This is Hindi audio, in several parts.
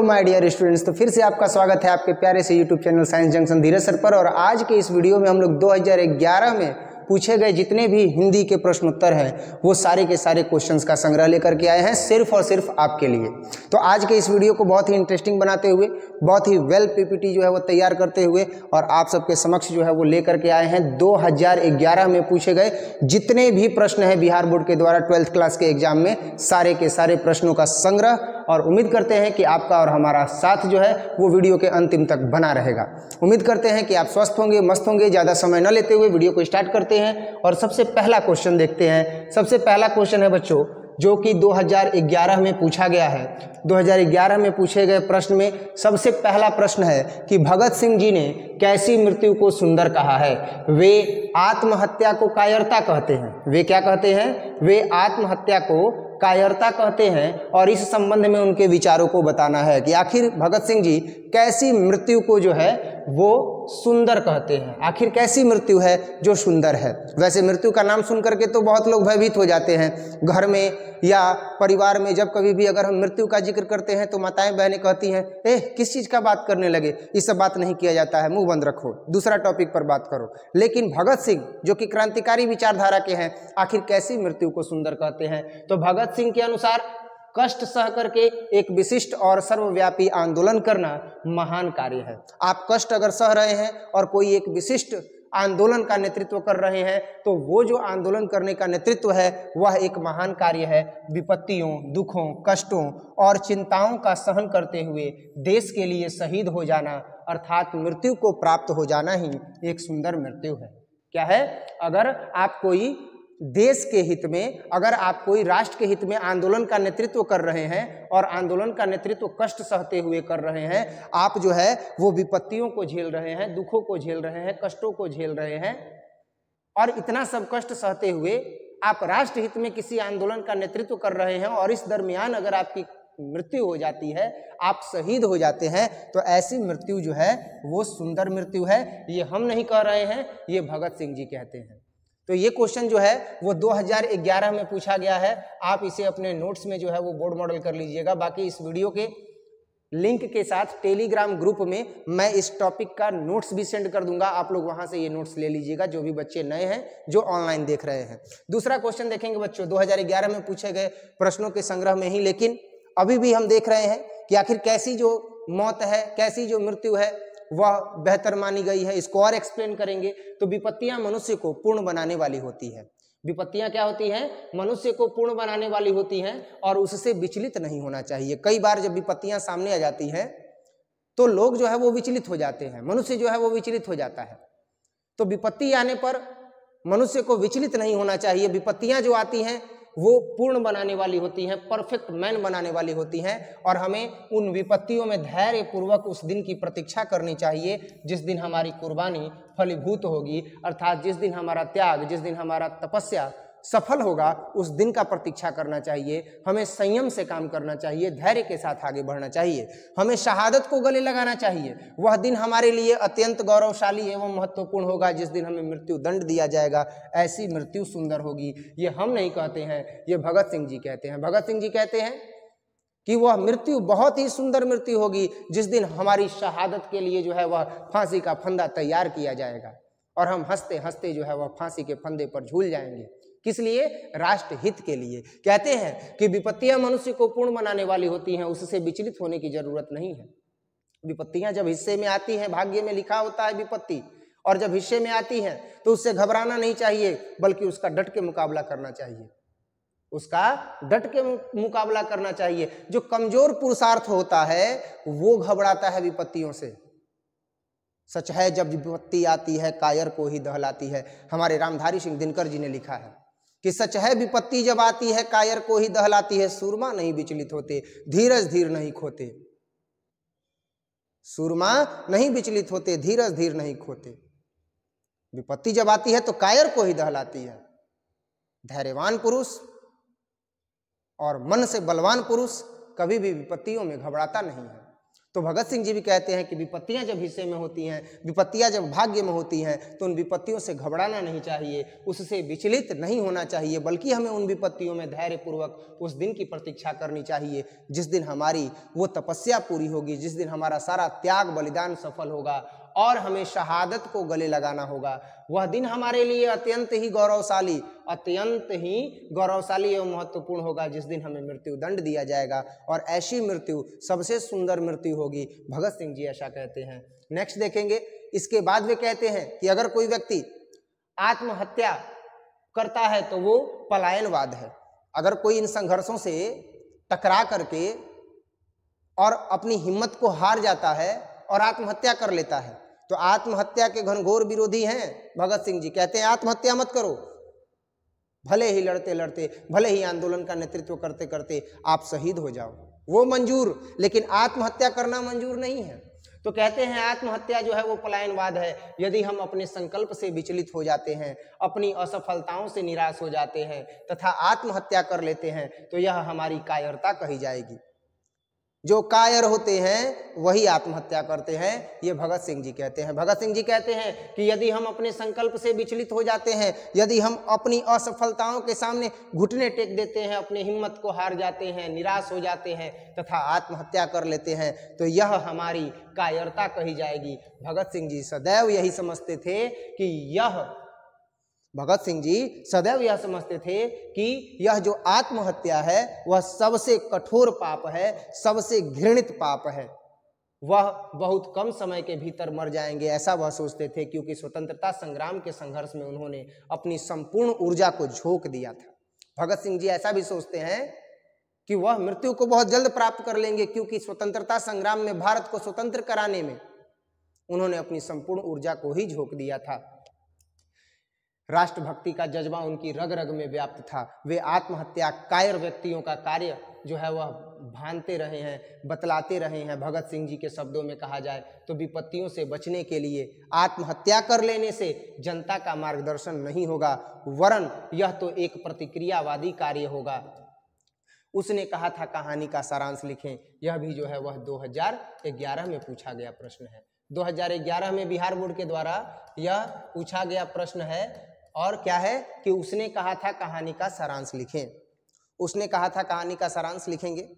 तो माय डियर स्टूडेंट्स तो फिर से आपका स्वागत है आपके प्यारे से यूट्यूब चैनल साइंस जंक्शन धीरे सर पर और आज के इस वीडियो में हम लोग 2011 में पूछे गए जितने भी हिंदी के प्रश्नोत्तर हैं वो सारे के सारे क्वेश्चंस का संग्रह लेकर के आए हैं सिर्फ और सिर्फ आपके लिए तो आज के इस वीडियो को बहुत ही इंटरेस्टिंग बनाते हुए बहुत ही वेल पीपीटी जो है वो तैयार करते हुए और आप सबके समक्ष जो है वो लेकर के आए हैं दो में पूछे गए जितने भी प्रश्न हैं बिहार बोर्ड के द्वारा ट्वेल्थ क्लास के एग्जाम में सारे के सारे प्रश्नों का संग्रह और उम्मीद करते हैं कि आपका और हमारा साथ जो है वो वीडियो के अंतिम तक बना रहेगा उम्मीद करते हैं कि आप स्वस्थ होंगे मस्त होंगे ज़्यादा समय न लेते हुए वीडियो को स्टार्ट करते हैं हैं और सबसे पहला क्वेश्चन देखते हैं सबसे पहला क्वेश्चन है बच्चों जो कि 2011 में पूछा गया है 2011 में पूछे गए प्रश्न में सबसे पहला प्रश्न है कि भगत सिंह जी ने कैसी मृत्यु को सुंदर कहा है वे आत्महत्या को कायरता कहते हैं वे क्या कहते हैं वे आत्महत्या को कायरता कहते हैं और इस संबंध में उनके विचारों को बताना है कि आखिर भगत सिंह जी कैसी मृत्यु को जो है वो सुंदर कहते हैं आखिर कैसी मृत्यु है जो सुंदर है वैसे मृत्यु का नाम सुनकर के तो बहुत लोग भयभीत हो जाते हैं घर में या परिवार में जब कभी भी अगर हम मृत्यु का जिक्र करते हैं तो माताएं बहनें कहती हैं ए किस चीज़ का बात करने लगे ये सब बात नहीं किया जाता है मुंह बंद रखो दूसरा टॉपिक पर बात करो लेकिन भगत सिंह जो कि क्रांतिकारी विचारधारा के हैं आखिर कैसी मृत्यु को सुंदर कहते हैं तो भगत सिंह के अनुसार कष्ट सह करके एक विशिष्ट और सर्वव्यापी आंदोलन करना महान कार्य है आप कष्ट अगर सह रहे हैं और कोई एक विशिष्ट आंदोलन का नेतृत्व कर रहे हैं तो वो जो आंदोलन करने का नेतृत्व है वह एक महान कार्य है विपत्तियों दुखों कष्टों और चिंताओं का सहन करते हुए देश के लिए शहीद हो जाना अर्थात मृत्यु को प्राप्त हो जाना ही एक सुंदर मृत्यु है क्या है अगर आप कोई देश के हित में अगर आप कोई राष्ट्र के हित में आंदोलन का नेतृत्व कर रहे हैं और आंदोलन का नेतृत्व कष्ट सहते हुए कर रहे हैं आप जो है वो विपत्तियों को झेल रहे हैं दुखों को झेल रहे हैं कष्टों को झेल रहे हैं और इतना सब कष्ट सहते हुए आप राष्ट्र हित में किसी आंदोलन का नेतृत्व कर रहे हैं और इस दरमियान अगर आपकी मृत्यु हो जाती है आप शहीद हो जाते हैं तो ऐसी मृत्यु जो है वो सुंदर मृत्यु है ये हम नहीं कह रहे हैं ये भगत सिंह जी कहते हैं तो ये क्वेश्चन जो है वो 2011 में पूछा गया है आप इसे अपने नोट्स में जो है वो बोर्ड मॉडल कर लीजिएगा बाकी इस वीडियो के लिंक के साथ टेलीग्राम ग्रुप में मैं इस टॉपिक का नोट्स भी सेंड कर दूंगा आप लोग वहां से ये नोट्स ले लीजिएगा जो भी बच्चे नए हैं जो ऑनलाइन देख रहे हैं दूसरा क्वेश्चन देखेंगे बच्चों 2011 में पूछे गए प्रश्नों के संग्रह में ही लेकिन अभी भी हम देख रहे हैं कि आखिर कैसी जो मौत है कैसी जो मृत्यु है वह बेहतर मानी गई है इसको और एक्सप्लेन करेंगे तो विपत्तियां मनुष्य को पूर्ण बनाने वाली होती है विपत्तियां क्या होती हैं मनुष्य को पूर्ण बनाने वाली होती हैं और उससे विचलित नहीं होना चाहिए कई बार जब विपत्तियां सामने आ जाती हैं तो लोग जो है वो विचलित हो जाते हैं मनुष्य जो है वो विचलित हो जाता है तो विपत्ति आने पर मनुष्य को विचलित नहीं होना चाहिए विपत्तियां जो आती हैं वो पूर्ण बनाने वाली होती हैं परफेक्ट मैन बनाने वाली होती हैं और हमें उन विपत्तियों में धैर्य पूर्वक उस दिन की प्रतीक्षा करनी चाहिए जिस दिन हमारी कुर्बानी फलीभूत होगी अर्थात जिस दिन हमारा त्याग जिस दिन हमारा तपस्या सफल होगा उस दिन का प्रतीक्षा करना चाहिए हमें संयम से काम करना चाहिए धैर्य के साथ आगे बढ़ना चाहिए हमें शहादत को गले लगाना चाहिए वह दिन हमारे लिए अत्यंत गौरवशाली एवं महत्वपूर्ण होगा जिस दिन हमें मृत्यु दंड दिया जाएगा ऐसी मृत्यु सुंदर होगी ये हम नहीं कहते हैं ये भगत सिंह जी कहते हैं भगत सिंह जी कहते हैं कि वह मृत्यु बहुत ही सुंदर मृत्यु होगी जिस दिन हमारी शहादत के लिए जो है वह फांसी का फंदा तैयार किया जाएगा और हम हंसते हंसते जो है वह फांसी के फंदे पर झूल जाएंगे किस लिए राष्ट्र हित के लिए कहते हैं कि विपत्तियां मनुष्य को पूर्ण बनाने वाली होती हैं उससे विचलित होने की जरूरत नहीं है विपत्तियां जब हिस्से में आती हैं भाग्य में लिखा होता है विपत्ति और जब हिस्से में आती हैं तो उससे घबराना नहीं चाहिए बल्कि उसका डट के मुकाबला करना चाहिए उसका डट के मुकाबला करना चाहिए जो कमजोर पुरुषार्थ होता है वो घबराता है विपत्तियों से सच है जब विपत्ति आती है कायर को ही दहलाती है हमारे रामधारी सिंह दिनकर जी ने लिखा है कि सच है विपत्ति जब आती है कायर को ही दहलाती है सूरमा नहीं विचलित होते धीरज धीर नहीं खोते सूरमा नहीं विचलित होते धीरज धीर नहीं खोते विपत्ति जब आती है तो कायर को ही दहलाती है धैर्यवान पुरुष और मन से बलवान पुरुष कभी भी विपत्तियों में घबराता नहीं है तो भगत सिंह जी भी कहते हैं कि विपत्तियां जब हिस्से में होती हैं विपत्तियां जब भाग्य में होती हैं तो उन विपत्तियों से घबराना नहीं चाहिए उससे विचलित नहीं होना चाहिए बल्कि हमें उन विपत्तियों में धैर्यपूर्वक उस दिन की प्रतीक्षा करनी चाहिए जिस दिन हमारी वो तपस्या पूरी होगी जिस दिन हमारा सारा त्याग बलिदान सफल होगा और हमें शहादत को गले लगाना होगा वह दिन हमारे लिए अत्यंत ही गौरवशाली अत्यंत ही गौरवशाली एवं महत्वपूर्ण होगा जिस दिन हमें मृत्यु दंड दिया जाएगा और ऐसी मृत्यु सबसे सुंदर मृत्यु होगी भगत सिंह जी ऐसा कहते हैं नेक्स्ट देखेंगे इसके बाद वे कहते हैं कि अगर कोई व्यक्ति आत्महत्या करता है तो वो पलायनवाद है अगर कोई इन संघर्षों से टकरा करके और अपनी हिम्मत को हार जाता है और आत्महत्या कर लेता है तो आत्महत्या के घनघोर विरोधी हैं भगत सिंह जी कहते हैं आत्महत्या मत करो भले ही लड़ते लड़ते भले ही आंदोलन का नेतृत्व करते करते आप शहीद हो जाओ वो मंजूर लेकिन आत्महत्या करना मंजूर नहीं है तो कहते हैं आत्महत्या जो है वो पलायनवाद है यदि हम अपने संकल्प से विचलित हो जाते हैं अपनी असफलताओं से निराश हो जाते हैं तथा आत्महत्या कर लेते हैं तो यह हमारी कायरता कही जाएगी जो कायर होते हैं वही आत्महत्या करते हैं ये भगत सिंह जी कहते हैं भगत सिंह जी कहते हैं कि यदि हम अपने संकल्प से विचलित हो जाते हैं यदि हम अपनी असफलताओं के सामने घुटने टेक देते हैं अपने हिम्मत को हार जाते हैं निराश हो जाते हैं तथा आत्महत्या कर लेते हैं तो यह हमारी कायरता कही जाएगी भगत सिंह जी सदैव यही समझते थे कि यह भगत सिंह जी सदैव यह समझते थे कि यह जो आत्महत्या है वह सबसे कठोर पाप है सबसे घृणित पाप है वह बहुत कम समय के भीतर मर जाएंगे ऐसा वह सोचते थे क्योंकि स्वतंत्रता संग्राम के संघर्ष में उन्होंने अपनी संपूर्ण ऊर्जा को झोंक दिया था भगत सिंह जी ऐसा भी सोचते हैं कि वह मृत्यु को बहुत जल्द प्राप्त कर लेंगे क्योंकि स्वतंत्रता संग्राम में भारत को स्वतंत्र कराने में उन्होंने अपनी संपूर्ण ऊर्जा को ही झोंक दिया था राष्ट्रभक्ति का जज्बा उनकी रग रग में व्याप्त था वे आत्महत्या कायर व्यक्तियों का कार्य जो है वह भानते रहे हैं बतलाते रहे हैं भगत सिंह जी के शब्दों में कहा जाए तो विपत्तियों से बचने के लिए आत्महत्या कर लेने से जनता का मार्गदर्शन नहीं होगा वरन यह तो एक प्रतिक्रियावादी कार्य होगा उसने कहा था कहानी का सारांश लिखें यह भी जो है वह 2011 में पूछा गया प्रश्न है 2011 में बिहार बोर्ड के द्वारा यह पूछा गया प्रश्न है और क्या है कि उसने कहा था कहानी का सारांश लिखें उसने कहा था कहानी का सारांश लिखेंगे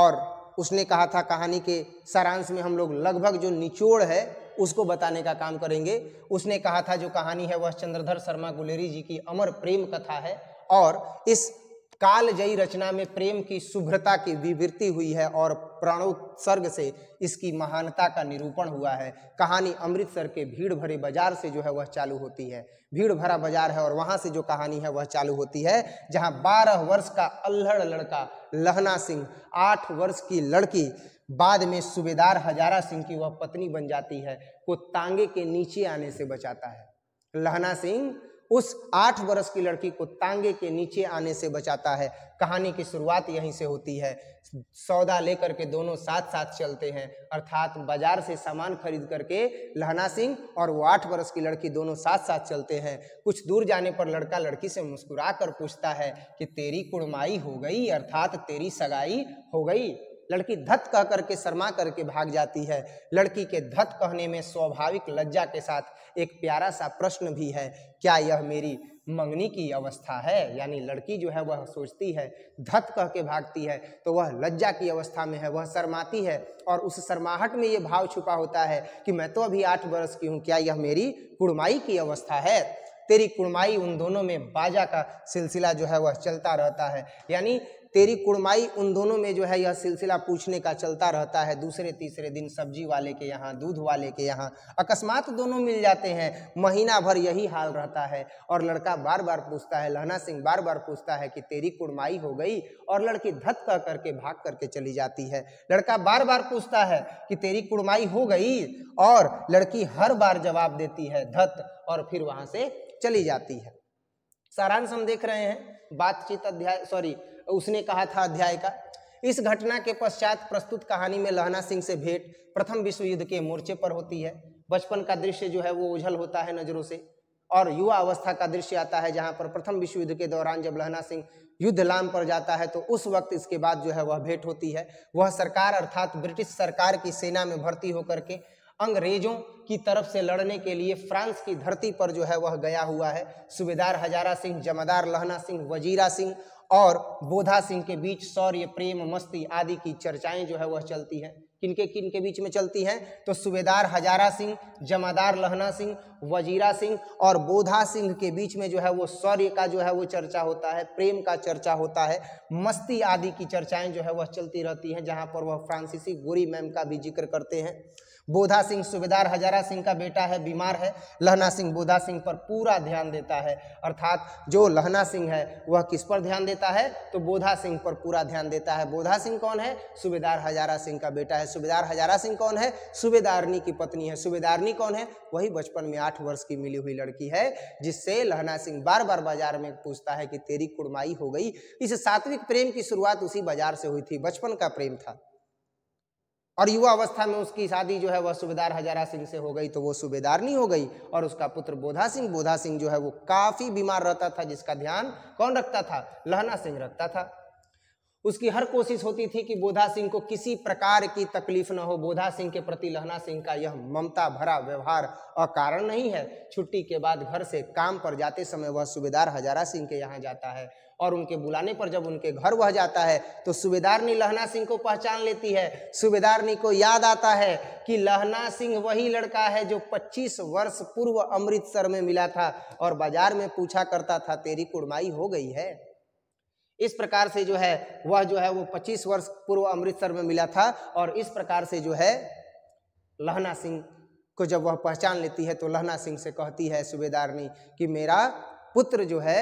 और उसने कहा था कहानी के सारांश में हम लोग लगभग जो निचोड़ है उसको बताने का काम करेंगे उसने कहा था जो कहानी है वह चंद्रधर शर्मा गुलेरी जी की अमर प्रेम कथा है और इस कालजयी रचना में प्रेम की शुभ्रता की विवृत्ति हुई है और प्राणोत्सर्ग से इसकी महानता का निरूपण हुआ है कहानी अमृतसर के भीड़ भरे बाजार से जो है वह चालू होती है भीड़ भरा बाजार है और वहाँ से जो कहानी है वह चालू होती है जहाँ बारह वर्ष का अल्हड़ लड़का लहना सिंह आठ वर्ष की लड़की बाद में सूबेदार हजारा सिंह की वह पत्नी बन जाती है को तांगे के नीचे आने से बचाता है लहना सिंह उस आठ वर्ष की लड़की को तांगे के नीचे आने से बचाता है कहानी की शुरुआत यहीं से होती है सौदा लेकर के दोनों साथ साथ चलते हैं अर्थात बाजार से सामान खरीद करके लहना सिंह और वो आठ वर्ष की लड़की दोनों साथ साथ चलते हैं कुछ दूर जाने पर लड़का लड़की से मुस्कुरा कर पूछता है कि तेरी कुड़माई हो गई अर्थात तेरी सगाई हो गई लड़की धत कह करके शर्मा करके भाग जाती है लड़की के धत कहने में स्वाभाविक लज्जा के साथ एक प्यारा सा प्रश्न भी है क्या यह मेरी मंगनी की अवस्था है यानी लड़की जो है वह सोचती है धत कह के भागती है तो वह लज्जा की अवस्था में है वह शर्माती है और उस शर्माहट में ये भाव छुपा होता है कि मैं तो अभी आठ बरस की हूँ क्या यह मेरी कुड़माई की अवस्था है तेरी कुड़माई उन दोनों में बाजा का सिलसिला जो है वह चलता रहता है यानी तेरी कुड़माई उन दोनों में जो है यह सिलसिला पूछने का चलता रहता है दूसरे तीसरे दिन सब्जी वाले के यहाँ दूध वाले के यहाँ अकस्मात दोनों मिल जाते हैं महीना भर यही हाल रहता है और लड़का बार बार पूछता है लहना सिंह बार बार पूछता है कि तेरी कुड़माई हो गई और लड़की धत कह करके भाग करके चली जाती है लड़का बार बार पूछता है कि तेरी कुड़माई हो गई और लड़की हर बार जवाब देती है धत और फिर वहाँ से चली जाती है सारांश हम देख रहे हैं बातचीत अध्याय सॉरी उसने कहा था अध्याय का इस घटना के पश्चात प्रस्तुत कहानी में लहना सिंह से भेंट प्रथम विश्व युद्ध के मोर्चे पर होती है बचपन का दृश्य जो है वो उझल होता है नज़रों से और युवा अवस्था का दृश्य आता है जहाँ पर प्रथम विश्व युद्ध के दौरान जब लहना सिंह युद्ध लाम पर जाता है तो उस वक्त इसके बाद जो है वह भेंट होती है वह सरकार अर्थात ब्रिटिश सरकार की सेना में भर्ती होकर के अंग्रेजों की तरफ से लड़ने के लिए फ्रांस की धरती पर जो है वह गया हुआ है सूबेदार हजारा सिंह जमादार लहना सिंह वजीरा सिंह और बोधा सिंह के बीच सौर्य प्रेम मस्ती आदि की चर्चाएं जो है वह चलती हैं किनके किन के बीच में चलती हैं तो सुबेदार हजारा सिंह जमादार लहना सिंह वजीरा सिंह और बोधा सिंह के बीच में जो है वो शौर्य का जो है वो चर्चा होता है प्रेम का चर्चा होता है मस्ती आदि की चर्चाएं जो है वह चलती रहती हैं जहाँ पर वह फ्रांसीसी गोरी मैम का भी जिक्र करते हैं बोधा सिंह सुबेदार हजारा सिंह का बेटा है बीमार है लहना सिंह बोधा सिंह पर पूरा ध्यान देता है अर्थात जो लहना सिंह है वह किस पर ध्यान देता है तो बोधा सिंह पर पूरा ध्यान देता है बोधा सिंह कौन है सुबेदार हजारा सिंह का बेटा है सुबेदार हजारा सिंह कौन है सुबेदारनी की पत्नी है सुबेदारनी कौन है वही बचपन में आठ वर्ष की मिली हुई लड़की है जिससे लहना सिंह बार बार बाजार में पूछता है कि तेरी कुड़माई हो गई इस सात्विक प्रेम की शुरुआत उसी बाजार से हुई थी बचपन का प्रेम था और युवा अवस्था में उसकी शादी जो है वह सूबेदार हजारा सिंह से हो गई तो वो सूबेदार नहीं हो गई और उसका पुत्र बोधा सिंह बोधा सिंह जो है वो काफ़ी बीमार रहता था जिसका ध्यान कौन रखता था लहना सिंह रखता था उसकी हर कोशिश होती थी कि बोधा सिंह को किसी प्रकार की तकलीफ ना हो बोधा सिंह के प्रति लहना सिंह का यह ममता भरा व्यवहार अकारण नहीं है छुट्टी के बाद घर से काम पर जाते समय वह सूबेदार हजारा सिंह के यहाँ जाता है और उनके बुलाने पर जब उनके घर वह जाता है तो सूबेदारनी लहना सिंह को पहचान लेती है सूबेदारनी को याद आता है कि लहना सिंह वही लड़का है जो 25 वर्ष पूर्व अमृतसर में मिला था और बाजार में पूछा करता था तेरी कुड़माई हो गई है इस प्रकार से जो है वह जो है वो 25 वर्ष पूर्व अमृतसर में मिला था और इस प्रकार से जो है लहना सिंह को जब वह पहचान लेती है तो लहना सिंह से कहती है सूबेदारनी कि मेरा पुत्र जो है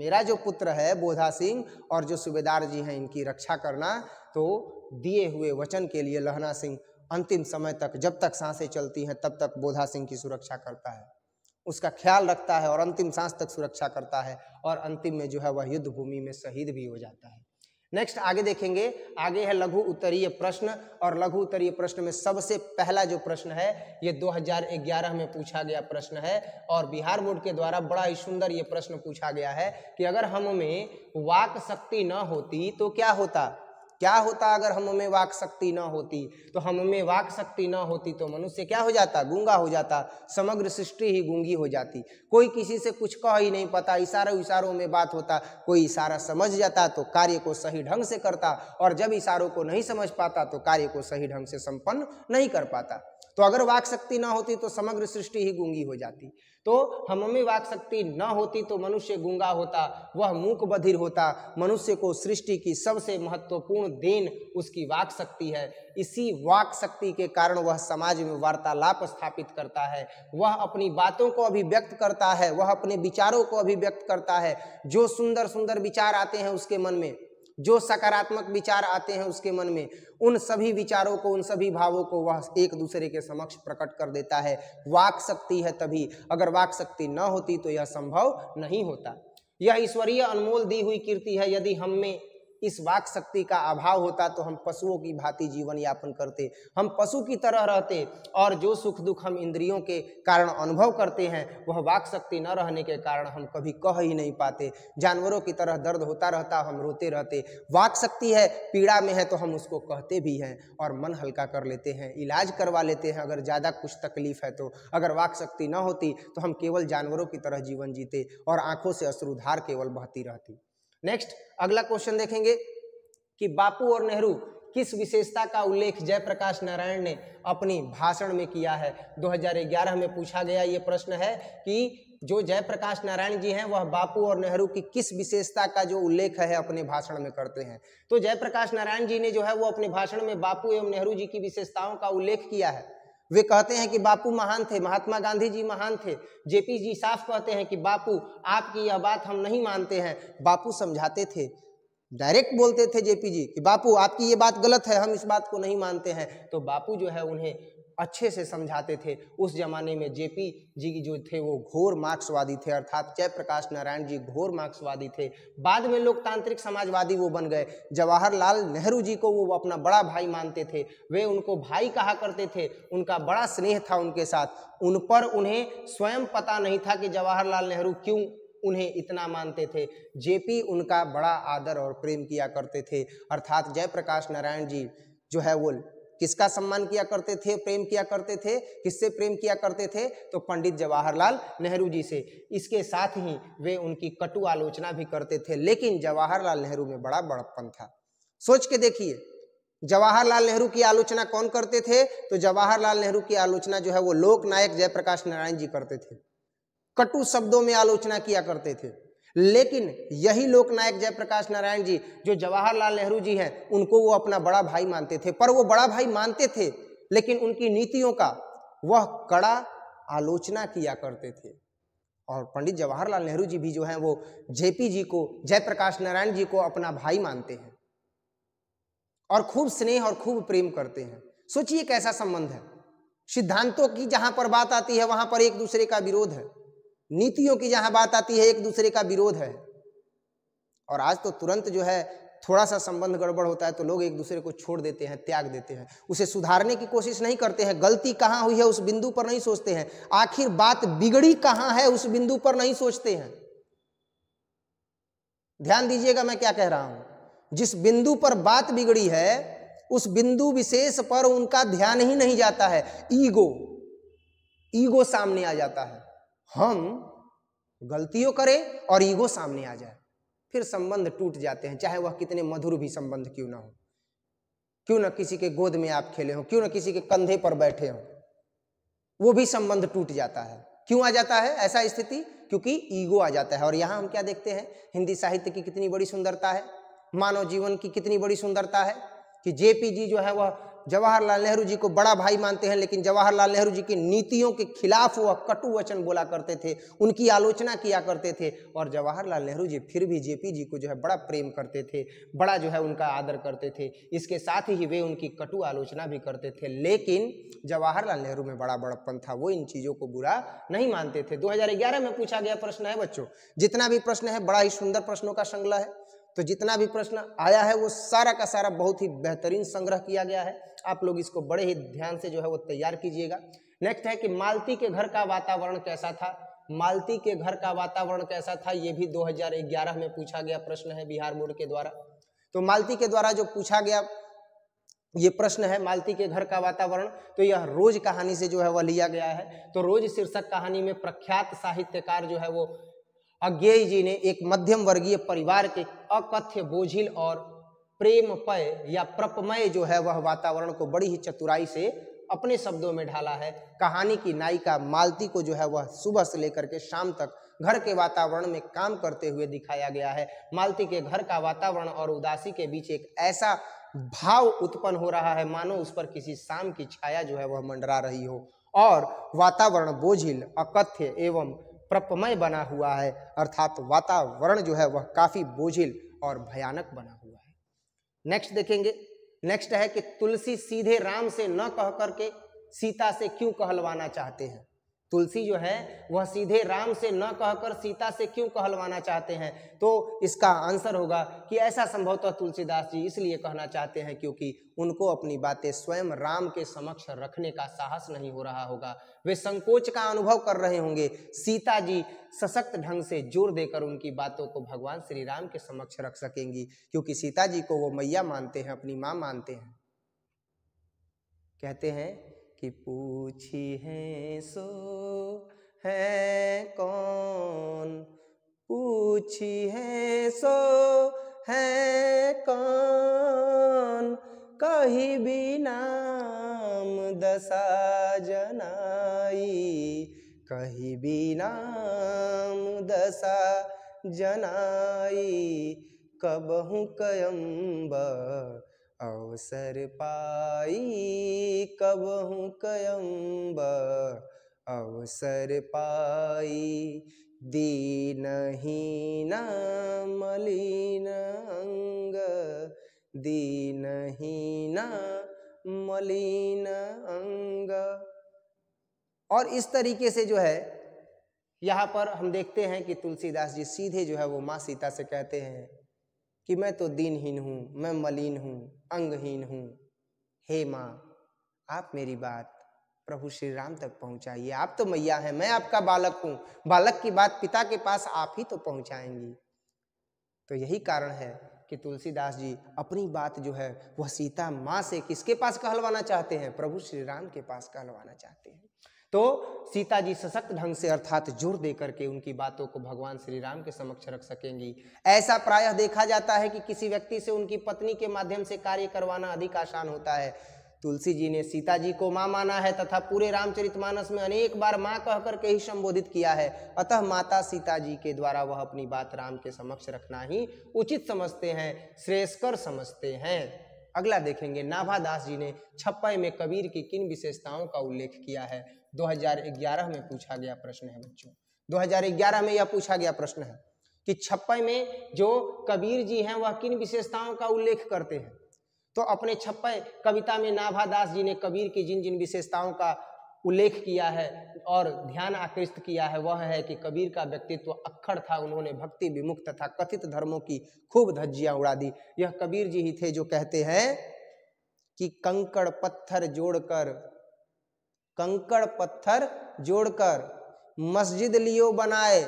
मेरा जो पुत्र है बोधा सिंह और जो सूबेदार जी हैं इनकी रक्षा करना तो दिए हुए वचन के लिए लहना सिंह अंतिम समय तक जब तक सांसें चलती हैं तब तक बोधा सिंह की सुरक्षा करता है उसका ख्याल रखता है और अंतिम सांस तक सुरक्षा करता है और अंतिम में जो है वह युद्ध भूमि में शहीद भी हो जाता है नेक्स्ट आगे देखेंगे आगे है लघु उत्तरीय प्रश्न और लघु उत्तरीय प्रश्न में सबसे पहला जो प्रश्न है ये 2011 में पूछा गया प्रश्न है और बिहार बोर्ड के द्वारा बड़ा ही सुंदर ये प्रश्न पूछा गया है कि अगर हम में वाक शक्ति न होती तो क्या होता क्या होता अगर हम में वाक शक्ति ना होती तो हम में वाक शक्ति ना होती तो मनुष्य क्या हो जाता गूंगा हो जाता समग्र सृष्टि ही गूंगी हो जाती कोई किसी से कुछ कह ही नहीं पता इशारों इशारों में बात होता कोई इशारा समझ जाता तो कार्य को सही ढंग से करता और जब इशारों को नहीं समझ पाता तो कार्य को सही ढंग से संपन्न नहीं कर पाता तो अगर वाक शक्ति ना होती तो समग्र सृष्टि ही गूंगी हो जाती तो हममी वाक शक्ति न होती तो मनुष्य गूंगा होता वह मूक बधिर होता मनुष्य को सृष्टि की सबसे महत्वपूर्ण देन उसकी वाक शक्ति है इसी वाक शक्ति के कारण वह समाज में वार्तालाप स्थापित करता है वह अपनी बातों को अभिव्यक्त करता है वह अपने विचारों को अभिव्यक्त करता है जो सुंदर सुंदर विचार आते हैं उसके मन में जो सकारात्मक विचार आते हैं उसके मन में उन सभी विचारों को उन सभी भावों को वह एक दूसरे के समक्ष प्रकट कर देता है वाक शक्ति है तभी अगर वाक शक्ति न होती तो यह संभव नहीं होता यह ईश्वरीय अनमोल दी हुई कीर्ति है यदि हम में इस वाक शक्ति का अभाव होता तो हम पशुओं की भांति जीवन यापन करते हम पशु की तरह रहते और जो सुख दुख हम इंद्रियों के कारण अनुभव करते हैं वह वाक शक्ति न रहने के कारण हम कभी कह ही नहीं पाते जानवरों की तरह दर्द होता रहता हम रोते रहते वाक शक्ति है पीड़ा में है तो हम उसको कहते भी हैं और मन हल्का कर लेते हैं इलाज करवा लेते हैं अगर ज़्यादा कुछ तकलीफ है तो अगर वाक शक्ति न होती तो हम केवल जानवरों की तरह जीवन जीते और आंखों से अश्रुधार केवल बहती रहती नेक्स्ट अगला क्वेश्चन देखेंगे कि बापू और नेहरू किस विशेषता का उल्लेख जयप्रकाश नारायण ने अपनी भाषण में किया है 2011 में पूछा गया ये प्रश्न है कि जो जयप्रकाश नारायण जी हैं वह बापू और नेहरू की किस विशेषता का जो उल्लेख है अपने भाषण में करते हैं तो जयप्रकाश नारायण जी ने जो है वो अपने भाषण में बापू एवं नेहरू जी की विशेषताओं का उल्लेख किया है वे कहते हैं कि बापू महान थे महात्मा गांधी जी महान थे जेपी जी साफ कहते हैं कि बापू आपकी यह बात हम नहीं मानते हैं बापू समझाते थे डायरेक्ट बोलते थे जेपी जी कि बापू आपकी ये बात गलत है हम इस बात को नहीं मानते हैं तो बापू जो है उन्हें अच्छे से समझाते थे उस जमाने में जेपी जी जो थे वो घोर मार्क्सवादी थे अर्थात जयप्रकाश नारायण जी घोर मार्क्सवादी थे बाद में लोकतांत्रिक समाजवादी वो बन गए जवाहरलाल नेहरू जी को वो अपना बड़ा भाई मानते थे वे उनको भाई कहा करते थे उनका बड़ा स्नेह था उनके साथ उन पर उन्हें स्वयं पता नहीं था कि जवाहरलाल नेहरू क्यों उन्हें इतना मानते थे जेपी उनका बड़ा आदर और प्रेम किया करते थे अर्थात जयप्रकाश नारायण जी जो है वो किसका सम्मान किया करते थे प्रेम किया करते थे किससे प्रेम किया करते थे तो पंडित जवाहरलाल नेहरू जी से इसके साथ ही वे उनकी कटु आलोचना भी करते थे लेकिन जवाहरलाल नेहरू में बड़ा बड़प्पन था सोच के देखिए जवाहरलाल नेहरू की आलोचना कौन करते थे तो जवाहरलाल नेहरू की आलोचना जो है वो लोकनायक जयप्रकाश नारायण जी करते थे कटु शब्दों में आलोचना किया करते थे लेकिन यही लोकनायक जयप्रकाश नारायण जी जो जवाहरलाल नेहरू जी हैं उनको वो अपना बड़ा भाई मानते थे पर वो बड़ा भाई मानते थे लेकिन उनकी नीतियों का वह कड़ा आलोचना किया करते थे और पंडित जवाहरलाल नेहरू जी भी जो हैं वो जेपी जी को जयप्रकाश नारायण जी को अपना भाई मानते हैं और खूब स्नेह और खूब प्रेम करते हैं सोचिए कैसा संबंध है सिद्धांतों की जहां पर बात आती है वहां पर एक दूसरे का विरोध है नीतियों की जहां बात आती है एक दूसरे का विरोध है और आज तो तुरंत जो है थोड़ा सा संबंध गड़बड़ होता है तो लोग एक दूसरे को छोड़ देते हैं त्याग देते हैं उसे सुधारने की कोशिश नहीं करते हैं गलती कहाँ हुई है उस बिंदु पर नहीं सोचते हैं आखिर बात बिगड़ी कहाँ है उस बिंदु पर नहीं सोचते हैं ध्यान दीजिएगा मैं क्या कह रहा हूं जिस बिंदु पर बात बिगड़ी है उस बिंदु विशेष पर उनका ध्यान ही नहीं जाता है ईगो ईगो सामने आ जाता है हम गलतियों करें और ईगो सामने आ जाए फिर संबंध टूट जाते हैं चाहे वह कितने मधुर भी संबंध क्यों ना हो क्यों ना किसी के गोद में आप खेले हो क्यों ना किसी के कंधे पर बैठे हो वो भी संबंध टूट जाता है क्यों आ जाता है ऐसा स्थिति क्योंकि ईगो आ जाता है और यहाँ हम क्या देखते हैं हिंदी साहित्य की कितनी बड़ी सुंदरता है मानव जीवन की कितनी बड़ी सुंदरता है कि जेपी जी जो है वह जवाहरलाल नेहरू जी को बड़ा भाई मानते हैं लेकिन जवाहरलाल नेहरू जी की नीतियों के खिलाफ वह कटु वचन बोला करते थे उनकी आलोचना किया करते थे और जवाहरलाल नेहरू जी फिर भी जेपी जी को जो है बड़ा प्रेम करते थे बड़ा जो है उनका आदर करते थे इसके साथ ही वे उनकी कटु आलोचना भी करते थे लेकिन जवाहरलाल नेहरू में बड़ा बड़प्पन था वो इन चीज़ों को बुरा नहीं मानते थे दो में पूछा गया प्रश्न है बच्चों जितना भी प्रश्न है बड़ा ही सुंदर प्रश्नों का संग्रह है तो जितना भी प्रश्न आया है वो सारा का सारा बहुत ही बेहतरीन संग्रह किया गया है आप लोग इसको बड़े ही ध्यान से जो है वो तैयार कीजिएगा नेक्स्ट है कि मालती के घर का वातावरण कैसा था मालती के घर का वातावरण कैसा था ये भी 2011 में पूछा गया प्रश्न है बिहार बोर्ड के द्वारा तो मालती के द्वारा जो पूछा गया ये प्रश्न है मालती के घर का वातावरण तो यह रोज कहानी से जो है वह लिया गया है तो रोज शीर्षक कहानी में प्रख्यात साहित्यकार जो है वो अज्ञेय जी ने एक मध्यम वर्गीय परिवार के अकथ्य बोझिल और प्रेम पय या प्रपमय जो है वह वातावरण को बड़ी ही चतुराई से अपने शब्दों में ढाला है कहानी की नायिका मालती को जो है वह सुबह से लेकर के शाम तक घर के वातावरण में काम करते हुए दिखाया गया है मालती के घर का वातावरण और उदासी के बीच एक ऐसा भाव उत्पन्न हो रहा है मानो उस पर किसी शाम की छाया जो है वह मंडरा रही हो और वातावरण बोझिल अकथ्य एवं प्रपमय बना हुआ है अर्थात वातावरण जो है वह काफी बोझिल और भयानक बना हुआ है नेक्स्ट देखेंगे नेक्स्ट है कि तुलसी सीधे राम से न कह करके सीता से क्यों कहलवाना चाहते हैं तुलसी जो है वह सीधे राम से न कहकर सीता से क्यों कहलवाना चाहते हैं तो इसका आंसर होगा कि ऐसा संभवतः तुलसीदास जी इसलिए कहना चाहते हैं क्योंकि उनको अपनी बातें स्वयं राम के समक्ष रखने का साहस नहीं हो रहा होगा वे संकोच का अनुभव कर रहे होंगे सीता जी सशक्त ढंग से जोर देकर उनकी बातों को भगवान श्री राम के समक्ष रख सकेंगी क्योंकि सीता जी को वो मैया मानते हैं अपनी माँ मानते हैं कहते हैं कि पूछी है सो है कौन पूछी है सो है कौन कही भी नाम दशा जनाई कही भी नाम दशा जनाई कबहू कयम्बर अवसर पाई कब हूँ कयम्ब अवसर पाई न मलिन अंग न मलिन अंग और इस तरीके से जो है यहाँ पर हम देखते हैं कि तुलसीदास जी सीधे जो है वो माँ सीता से कहते हैं कि मैं तो दीनहीन हूँ मैं मलिन हूँ अंगहीन हूँ हे माँ आप मेरी बात प्रभु श्री राम तक पहुँचाइए आप तो मैया हैं मैं आपका बालक हूँ बालक की बात पिता के पास आप ही तो पहुँचाएंगी तो यही कारण है कि तुलसीदास जी अपनी बात जो है वह सीता माँ से किसके पास कहलवाना चाहते हैं प्रभु श्री राम के पास कहलवाना चाहते हैं तो सीता जी सशक्त ढंग से अर्थात जोर देकर के उनकी बातों को भगवान श्री राम के समक्ष रख सकेंगी ऐसा प्रायः देखा जाता है कि किसी व्यक्ति से उनकी पत्नी के माध्यम से कार्य करवाना अधिक आसान होता है तुलसी जी ने सीता जी को माँ माना है तथा पूरे रामचरितमानस में अनेक बार माँ कह करके ही संबोधित किया है अतः माता सीता जी के द्वारा वह अपनी बात राम के समक्ष रखना ही उचित समझते हैं श्रेयस्कर समझते हैं अगला देखेंगे नाभादास जी ने छप्पाई में कबीर की किन विशेषताओं का उल्लेख किया है 2011 में पूछा गया प्रश्न है बच्चों 2011 में यह पूछा गया प्रश्न है कि छप्पन में जो कबीर जी हैं वह किन विशेषताओं का उल्लेख करते हैं तो अपने छप्पन कविता में नाभादास जी ने कबीर की जिन जिन विशेषताओं का उल्लेख किया है और ध्यान आकृष्ट किया है वह है कि कबीर का व्यक्तित्व अक्खड़ था उन्होंने भक्ति विमुक्त तथा कथित धर्मों की खूब धज्जियां उड़ा दी यह कबीर जी ही थे जो कहते हैं कि कंकड़ पत्थर जोड़कर कंकड़ पत्थर जोड़कर मस्जिद लियो बनाए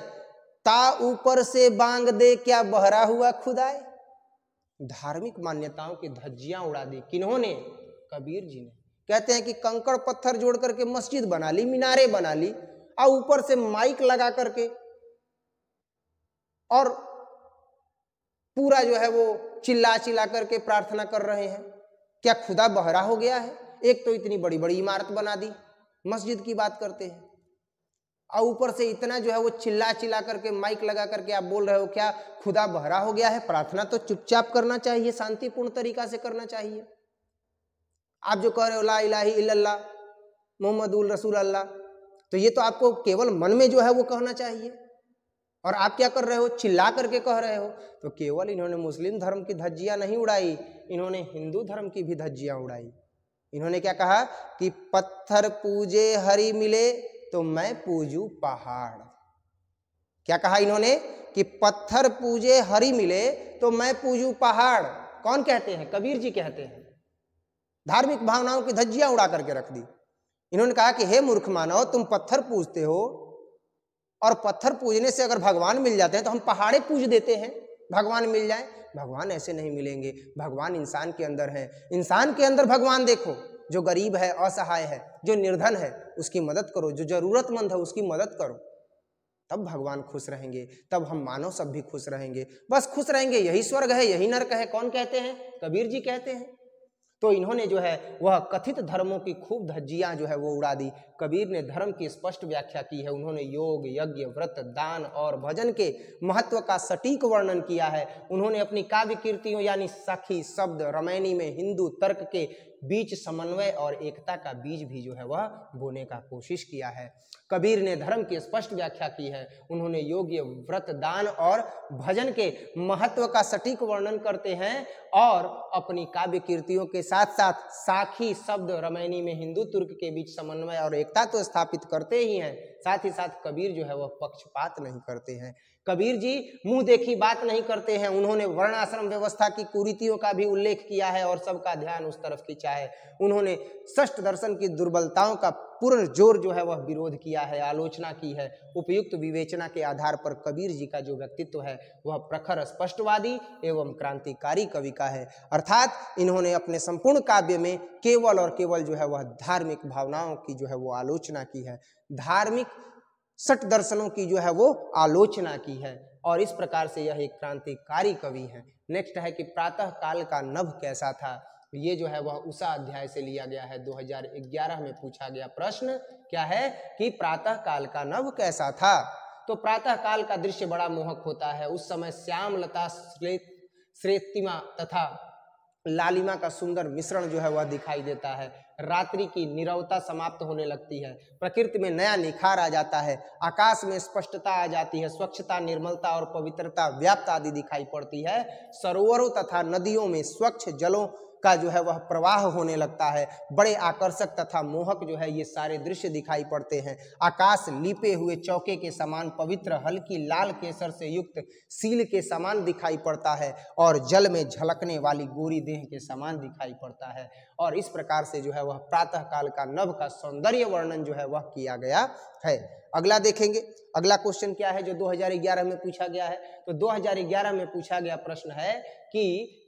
ता ऊपर से बांग दे क्या बहरा हुआ खुदाए धार्मिक मान्यताओं की धज्जियां उड़ा दी किन्होंने कबीर जी ने कहते हैं कि कंकड़ पत्थर जोड़ करके मस्जिद बना ली मीनारे बना ली और ऊपर से माइक लगा करके और पूरा जो है वो चिल्ला चिल्ला करके प्रार्थना कर रहे हैं क्या खुदा बहरा हो गया है एक तो इतनी बड़ी बड़ी इमारत बना दी मस्जिद की बात करते हैं और ऊपर से इतना जो है वो चिल्ला चिल्ला करके माइक लगा करके आप बोल रहे हो क्या खुदा बहरा हो गया है प्रार्थना तो चुपचाप करना चाहिए शांतिपूर्ण तरीका से करना चाहिए आप जो कह रहे हो ला इलाही इल्लल्लाह मोहम्मद उल रसूल अल्लाह तो ये तो आपको केवल मन में जो है वो कहना चाहिए और आप क्या कर रहे हो चिल्ला करके कह रहे हो तो केवल इन्होंने मुस्लिम धर्म की धज्जियाँ नहीं उड़ाई इन्होंने हिंदू धर्म की भी धज्जियाँ उड़ाई इन्होंने क्या कहा कि पत्थर पूजे हरि मिले तो मैं पूजू पहाड़ क्या कहा इन्होंने कि पत्थर पूजे हरि मिले तो मैं पूजू पहाड़ कौन कहते हैं कबीर जी कहते हैं धार्मिक भावनाओं की धज्जियां उड़ा करके रख दी इन्होंने कहा कि हे मूर्ख मानव तुम पत्थर पूजते हो और पत्थर पूजने से अगर भगवान मिल जाते हैं तो हम पहाड़े पूज देते हैं भगवान मिल जाए भगवान ऐसे नहीं मिलेंगे भगवान इंसान के अंदर हैं इंसान के अंदर भगवान देखो जो गरीब है असहाय है जो निर्धन है उसकी मदद करो जो ज़रूरतमंद है उसकी मदद करो तब भगवान खुश रहेंगे तब हम मानव सब भी खुश रहेंगे बस खुश रहेंगे यही स्वर्ग है यही नर्क है कौन कहते हैं कबीर जी कहते हैं तो इन्होंने जो है वह कथित धर्मों की खूब धज्जियाँ जो है वो उड़ा दी कबीर ने धर्म की स्पष्ट व्याख्या की है उन्होंने योग यज्ञ व्रत दान और भजन के महत्व का सटीक वर्णन किया है उन्होंने अपनी काव्य कीर्तियों यानी सखी शब्द रमैनी में हिंदू तर्क के बीच समन्वय और एकता का बीज भी जो है वह बोने का कोशिश किया है कबीर ने धर्म की स्पष्ट व्याख्या की है उन्होंने योग्य व्रत दान और भजन के महत्व का सटीक वर्णन करते हैं और अपनी काव्य कीर्तियों के साथ साथ साखी शब्द रमायणी में हिंदू तुर्क के बीच समन्वय और एकता तो स्थापित करते ही हैं साथ ही साथ कबीर जो है वह पक्षपात नहीं करते हैं कबीर जी मुंह देखी बात नहीं करते हैं उन्होंने वर्णाश्रम व्यवस्था की कुरीतियों का भी उल्लेख किया है और सबका ध्यान उस तरफ खींचा है उन्होंने ष्ट दर्शन की दुर्बलताओं का पूर्ण जोर जो है वह विरोध किया है आलोचना की है उपयुक्त विवेचना के आधार पर कबीर जी का जो व्यक्तित्व है वह प्रखर स्पष्टवादी एवं क्रांतिकारी कवि का है अर्थात इन्होंने अपने संपूर्ण काव्य में केवल और केवल जो है वह धार्मिक भावनाओं की जो है वो आलोचना की है धार्मिक सट दर्शनों की जो है वो आलोचना की है और इस प्रकार से यह एक क्रांतिकारी कवि है नेक्स्ट है कि प्रातः काल का नभ कैसा था ये जो है वह उषा अध्याय से लिया गया है 2011 में पूछा गया प्रश्न क्या है कि प्रातः काल का नभ कैसा था तो प्रातः काल का दृश्य बड़ा मोहक होता है उस समय श्याम लता श्रेतिमा तथा लालिमा का सुंदर मिश्रण जो है वह दिखाई देता है रात्रि की निरवता समाप्त होने लगती है प्रकृति में नया निखार आ जाता है आकाश में स्पष्टता आ जाती है स्वच्छता निर्मलता और पवित्रता व्याप्त आदि दिखाई पड़ती है सरोवरों तथा नदियों में स्वच्छ जलों का जो है वह प्रवाह होने लगता है बड़े आकर्षक तथा मोहक जो है ये सारे दृश्य दिखाई पड़ते हैं आकाश लिपे हुए चौके के समान पवित्र हल्की लाल केसर से युक्त सील के समान दिखाई पड़ता है और जल में झलकने वाली गोरी देह के समान दिखाई पड़ता है और इस प्रकार से जो है वह प्रातः काल का नभ का सौंदर्य वर्णन जो है वह किया गया है अगला देखेंगे अगला क्वेश्चन क्या है जो 2011 में पूछा गया है तो 2011 में पूछा गया प्रश्न है कि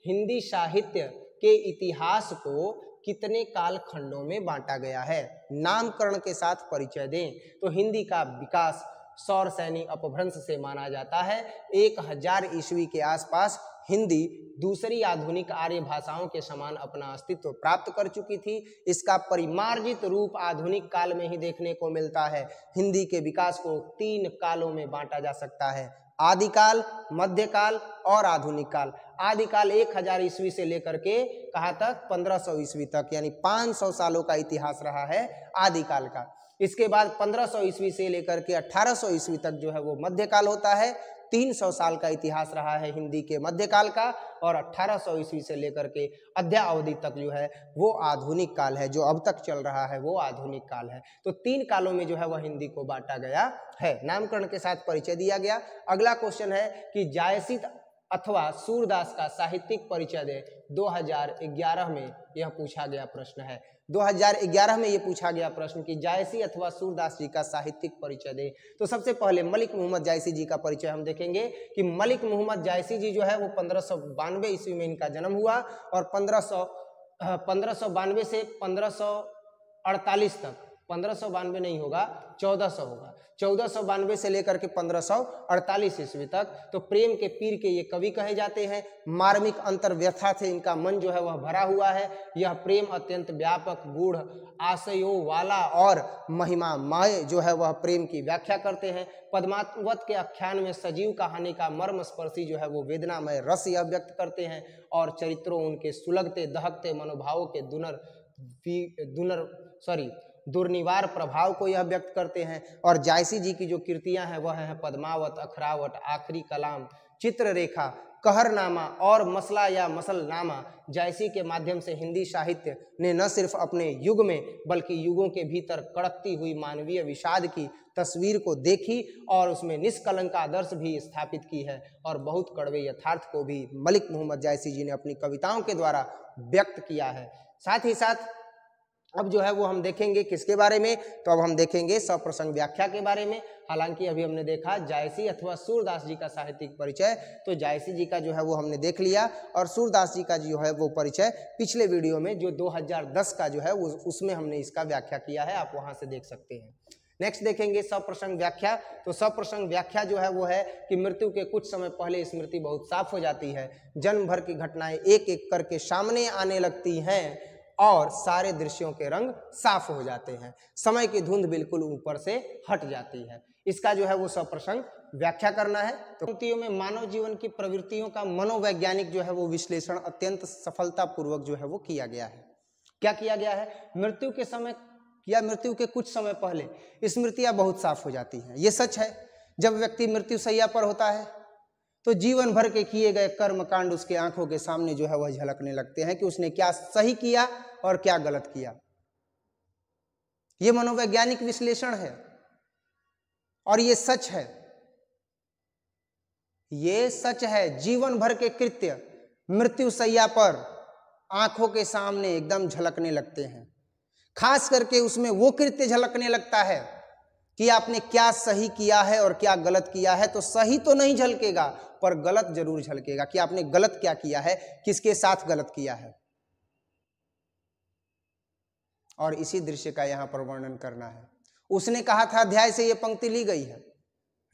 हिंदी साहित्य के इतिहास को कितने कालखंडों में बांटा गया है नामकरण के साथ परिचय दें तो हिंदी का विकास सौर सैनी अपभ्रंश से माना जाता है एक हजार ईस्वी के आसपास हिंदी दूसरी आधुनिक आर्य भाषाओं के समान अपना अस्तित्व प्राप्त कर चुकी थी इसका परिमार्जित रूप आधुनिक काल में ही देखने को मिलता है हिंदी के विकास को तीन कालों में बांटा जा सकता है आदिकाल मध्यकाल और आधुनिक काल आदिकाल एक हजार ईस्वी से लेकर के कहा तक पंद्रह सौ ईस्वी तक यानी पांच सौ सालों का इतिहास रहा है आदिकाल का इसके बाद पंद्रह सौ ईस्वी से लेकर के अट्ठारह सौ ईस्वी तक जो है वो मध्यकाल होता है तीन सौ साल का इतिहास रहा है हिंदी के मध्यकाल का और अठारह सौ ईस्वी से लेकर के अध्यावधि तक जो है वो आधुनिक काल है जो अब तक चल रहा है वो आधुनिक काल है तो तीन कालों में जो है वह हिंदी को बांटा गया है नामकरण के साथ परिचय दिया गया अगला क्वेश्चन है कि जायसित अथवा सूरदास का साहित्यिक परिचय दे 2011 में यह पूछा गया प्रश्न है 2011 में यह पूछा गया प्रश्न कि जायसी अथवा सूरदास जी का साहित्यिक परिचय दें तो सबसे पहले मलिक मोहम्मद जायसी जी का परिचय हम देखेंगे कि मलिक मोहम्मद जायसी जी जो है वो पंद्रह ईस्वी में इनका जन्म हुआ और पंद्रह पंद्रह से पंद्रह तक पंद्रह नहीं होगा चौदह होगा चौदह से लेकर के पंद्रह सौ अड़तालीस ईस्वी तक तो प्रेम के पीर के ये कवि कहे जाते हैं मार्मिक व्यथा से इनका मन जो है वह भरा हुआ है यह प्रेम अत्यंत व्यापक गूढ़ आशयो वाला और महिमा माय जो है वह प्रेम की व्याख्या करते हैं पद्मावत के आख्यान में सजीव कहानी का मर्म स्पर्शी जो है वो वेदनामय रस यह व्यक्त करते हैं और चरित्रों उनके सुलगते दहकते मनोभावों के दुनर दुनर सॉरी दुर्निवार प्रभाव को यह व्यक्त करते हैं और जायसी जी की जो कृतियां हैं वह हैं पद्मावत अखरावट आखिरी कलाम चित्र रेखा कहरनामा और मसला या मसलनामा जायसी के माध्यम से हिंदी साहित्य ने न सिर्फ अपने युग में बल्कि युगों के भीतर कड़कती हुई मानवीय विषाद की तस्वीर को देखी और उसमें निष्कलंक आदर्श भी स्थापित की है और बहुत कड़वे यथार्थ को भी मलिक मोहम्मद जायसी जी ने अपनी कविताओं के द्वारा व्यक्त किया है साथ ही साथ अब जो है वो हम देखेंगे किसके बारे में तो अब हम देखेंगे सप्रसंग व्याख्या के बारे में हालांकि अभी हमने देखा जायसी अथवा सूरदास जी का साहित्यिक परिचय तो जायसी जी का जो है वो हमने देख लिया और सूरदास जी का जो है वो परिचय पिछले वीडियो में जो 2010 का जो है उसमें हमने इसका व्याख्या किया है आप वहाँ से देख सकते हैं नेक्स्ट देखेंगे सप्रसंग व्याख्या तो सप्रसंग व्याख्या जो है वो है कि मृत्यु के कुछ समय पहले स्मृति बहुत साफ हो जाती है जन्म भर की घटनाएं एक एक करके सामने आने लगती हैं और सारे दृश्यों के रंग साफ हो जाते हैं समय की धुंध बिल्कुल ऊपर से हट जाती है इसका जो है वो सब प्रसंग व्याख्या करना है तो में मानव जीवन की प्रवृत्तियों का मनोवैज्ञानिक जो है वो विश्लेषण अत्यंत सफलतापूर्वक जो है वो किया गया है क्या किया गया है मृत्यु के समय या मृत्यु के कुछ समय पहले स्मृतियाँ बहुत साफ हो जाती हैं ये सच है जब व्यक्ति मृत्यु सैया पर होता है तो जीवन भर के किए गए कर्म कांड उसके आंखों के सामने जो है वह झलकने लगते हैं कि उसने क्या सही किया और क्या गलत किया यह मनोवैज्ञानिक विश्लेषण है और ये सच है ये सच है जीवन भर के कृत्य मृत्यु सैया पर आंखों के सामने एकदम झलकने लगते हैं खास करके उसमें वो कृत्य झलकने लगता है कि आपने क्या सही किया है और क्या गलत किया है तो सही तो नहीं झलकेगा पर गलत जरूर झलकेगा कि आपने गलत क्या किया है किसके साथ गलत किया है और इसी दृश्य का यहां पर वर्णन करना है उसने कहा था अध्याय से यह पंक्ति ली गई है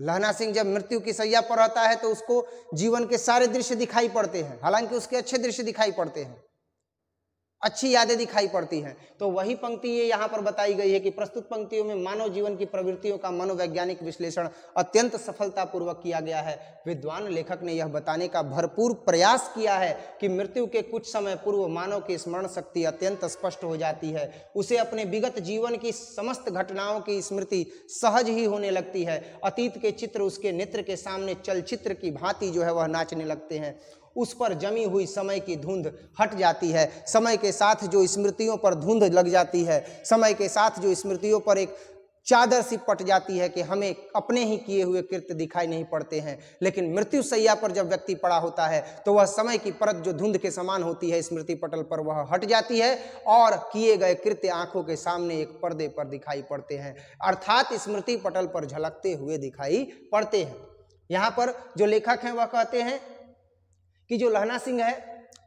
लहना सिंह जब मृत्यु की सैया पर रहता है तो उसको जीवन के सारे दृश्य दिखाई पड़ते हैं हालांकि उसके अच्छे दृश्य दिखाई पड़ते हैं अच्छी यादें दिखाई पड़ती हैं तो वही पंक्ति ये यहाँ पर बताई गई है कि प्रस्तुत पंक्तियों में मानव जीवन की प्रवृत्तियों का मनोवैज्ञानिक विश्लेषण अत्यंत सफलतापूर्वक किया गया है विद्वान लेखक ने यह बताने का भरपूर प्रयास किया है कि मृत्यु के कुछ समय पूर्व मानव की स्मरण शक्ति अत्यंत स्पष्ट हो जाती है उसे अपने विगत जीवन की समस्त घटनाओं की स्मृति सहज ही होने लगती है अतीत के चित्र उसके नेत्र के सामने चलचित्र की भांति जो है वह नाचने लगते हैं उस पर जमी हुई समय की धुंध हट जाती है समय के साथ जो स्मृतियों पर धुंध लग जाती है समय के साथ जो स्मृतियों पर एक चादर सी पट जाती है कि हमें अपने ही किए हुए कृत्य दिखाई नहीं पड़ते हैं लेकिन मृत्यु सैया पर जब व्यक्ति पड़ा होता है तो वह समय की परत जो धुंध के समान होती है स्मृति पटल पर वह हट जाती है और किए गए कृत्य आंखों के सामने एक पर्दे पर दिखाई पड़ते हैं अर्थात स्मृति पटल पर झलकते हुए दिखाई पड़ते हैं यहाँ पर जो लेखक हैं वह कहते हैं कि जो लहना सिंह है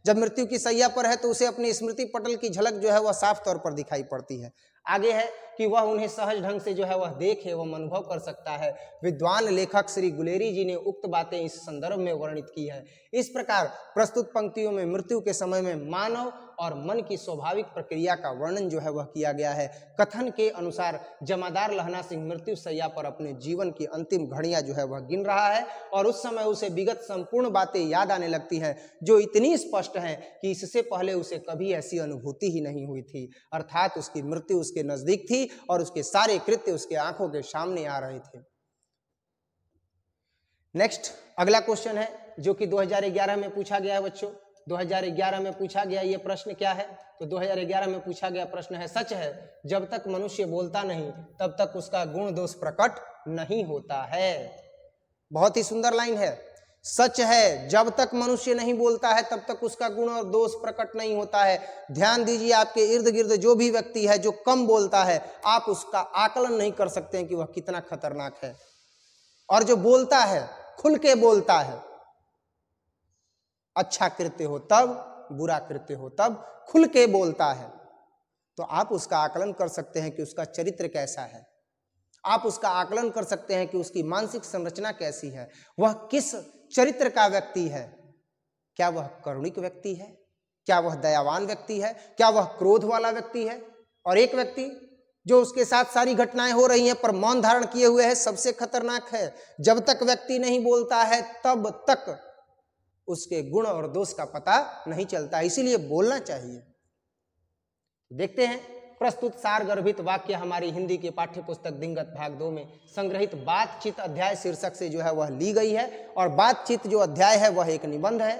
जब मृत्यु की सैया पर है तो उसे अपनी स्मृति पटल की झलक जो है वह साफ तौर पर दिखाई पड़ती है आगे है कि वह उन्हें सहज ढंग से जो है वह देख एवं अनुभव कर सकता है विद्वान लेखक श्री गुलेरी जी ने उक्त बातें इस संदर्भ में वर्णित की है इस प्रकार प्रस्तुत पंक्तियों में मृत्यु के समय में मानव और मन की स्वाभाविक प्रक्रिया का वर्णन जो है वह किया गया है कथन के अनुसार जमादार लहना सिंह मृत्यु सैया पर अपने जीवन की अंतिम घड़ियां जो है वह गिन रहा है और उस समय उसे विगत संपूर्ण बातें याद आने लगती हैं जो इतनी स्पष्ट हैं कि इससे पहले उसे कभी ऐसी अनुभूति ही नहीं हुई थी अर्थात उसकी मृत्यु उसके नजदीक थी और उसके सारे कृत्य उसके आंखों के सामने आ रहे थे नेक्स्ट अगला क्वेश्चन है जो कि 2011 में पूछा गया है बच्चों 2011 में पूछा गया ये प्रश्न क्या है तो 2011 में पूछा गया प्रश्न है सच है जब तक मनुष्य बोलता नहीं तब तक उसका गुण दोष प्रकट नहीं होता है बहुत ही सुंदर लाइन है सच है जब तक मनुष्य नहीं बोलता है तब तक उसका गुण और दोष प्रकट नहीं होता है ध्यान दीजिए आपके इर्द गिर्द जो भी व्यक्ति है जो कम बोलता है आप उसका आकलन नहीं कर सकते हैं कि वह कितना खतरनाक है और जो बोलता है खुल के बोलता है अच्छा करते हो तब बुरा करते हो तब खुल के बोलता है तो आप उसका आकलन कर सकते हैं कि उसका चरित्र कैसा है आप उसका आकलन कर सकते हैं कि उसकी मानसिक संरचना कैसी है वह किस चरित्र का व्यक्ति है क्या वह करुणिक व्यक्ति है क्या वह दयावान व्यक्ति है क्या वह क्रोध वाला व्यक्ति है और एक व्यक्ति जो उसके साथ सारी घटनाएं हो रही हैं पर मौन धारण किए हुए है सबसे खतरनाक है जब तक व्यक्ति नहीं बोलता है तब तक उसके गुण और दोष का पता नहीं चलता इसीलिए बोलना चाहिए देखते हैं प्रस्तुत सार गर्भित वाक्य हमारी हिंदी के पाठ्य पुस्तक दिंगत भाग दो में संग्रहित बातचीत अध्याय शीर्षक से जो है वह ली गई है और बातचीत जो अध्याय है वह एक निबंध है